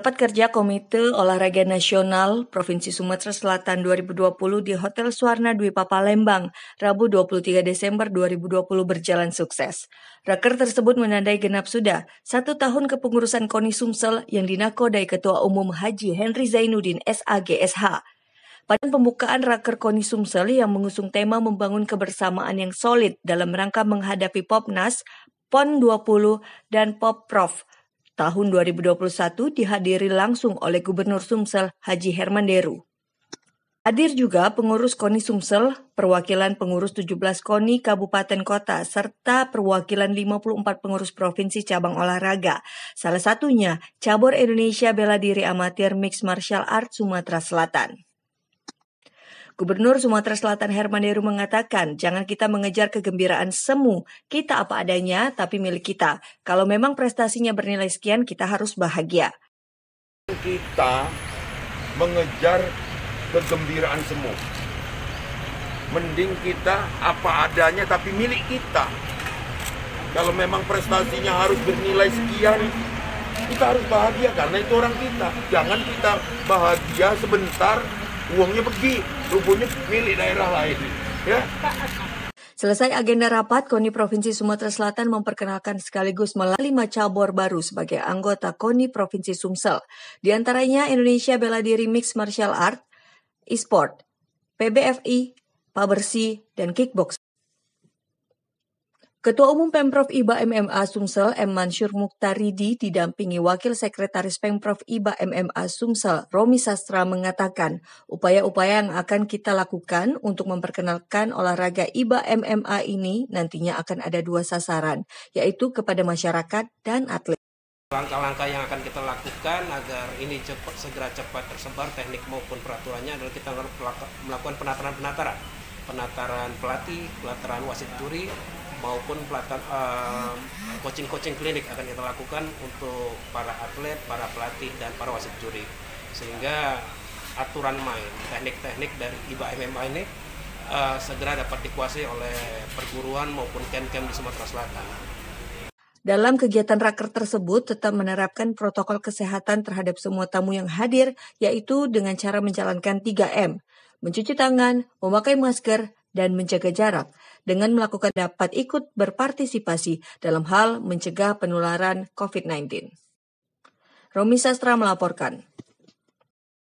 Rapat kerja Komite Olahraga Nasional Provinsi Sumatera Selatan 2020 di Hotel Suwarna papa lembang Rabu 23 Desember 2020 berjalan sukses. Raker tersebut menandai genap sudah satu tahun kepengurusan KONI Sumsel yang dinakodai Ketua Umum Haji Henry Zainuddin SAGSH. Pada pembukaan Raker KONI Sumsel yang mengusung tema membangun kebersamaan yang solid dalam rangka menghadapi Popnas, PON 20, dan Pop tahun 2021 dihadiri langsung oleh Gubernur Sumsel Haji Herman Deru. Hadir juga pengurus KONI Sumsel, perwakilan pengurus 17 KONI Kabupaten Kota, serta perwakilan 54 pengurus provinsi cabang olahraga. Salah satunya, Cabur Indonesia Bela Diri Amatir Mixed Martial Arts Sumatera Selatan. Gubernur Sumatera Selatan Herman Heru mengatakan, jangan kita mengejar kegembiraan semu, kita apa adanya tapi milik kita. Kalau memang prestasinya bernilai sekian, kita harus bahagia. Kita mengejar kegembiraan semu. Mending kita apa adanya tapi milik kita. Kalau memang prestasinya harus bernilai sekian, kita harus bahagia karena itu orang kita. Jangan kita bahagia sebentar uangnya pergi, rubuhnya milik daerah lain. Ya. Selesai agenda rapat, KONI Provinsi Sumatera Selatan memperkenalkan sekaligus melalui lima cabur baru sebagai anggota KONI Provinsi Sumsel. Di antaranya Indonesia Bela Diri Mix Martial Art, e-sport, PBFI, Pabersi, dan Kickbox. Ketua Umum Pemprov IBA MMA Sumsel M. Mansur Muktaridi didampingi Wakil Sekretaris Pemprov IBA MMA Sumsel Romi Sastra mengatakan upaya-upaya yang akan kita lakukan untuk memperkenalkan olahraga IBA MMA ini nantinya akan ada dua sasaran yaitu kepada masyarakat dan atlet. Langkah-langkah yang akan kita lakukan agar ini cepat, segera cepat tersebar teknik maupun peraturannya adalah kita melakukan penataran-penataran penataran pelatih, pelataran wasit juri, maupun pelatihan um, coaching-coaching klinik akan kita lakukan untuk para atlet, para pelatih dan para wasit juri sehingga aturan main, teknik-teknik dari IBA MMA ini uh, segera dapat dikuasai oleh perguruan maupun kem-kem di Sumatera Selatan. Dalam kegiatan raker tersebut tetap menerapkan protokol kesehatan terhadap semua tamu yang hadir, yaitu dengan cara menjalankan 3M, mencuci tangan, memakai masker, dan menjaga jarak dengan melakukan dapat ikut berpartisipasi dalam hal mencegah penularan COVID-19. Romi Sastra melaporkan.